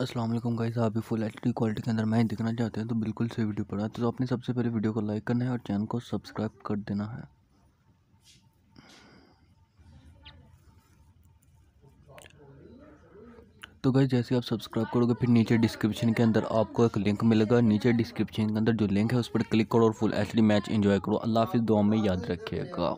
अस्सलाम वालेकुम गाइस आप भी फुल एच क्वालिटी के अंदर मैं दिखना चाहते हैं तो बिल्कुल सही वीडियो पड़ा तो आपने सबसे पहले वीडियो को लाइक करना है और चैनल को सब्सक्राइब कर देना है तो गई जैसे आप सब्सक्राइब करोगे फिर नीचे डिस्क्रिप्शन के अंदर आपको एक लिंक मिलेगा नीचे डिस्क्रिप्शन के अंदर जो लिंक है उस पर क्लिक करो और फुल एच मैच इंजॉय करो अल्लाह हाफिज़ दुआ में याद रखिएगा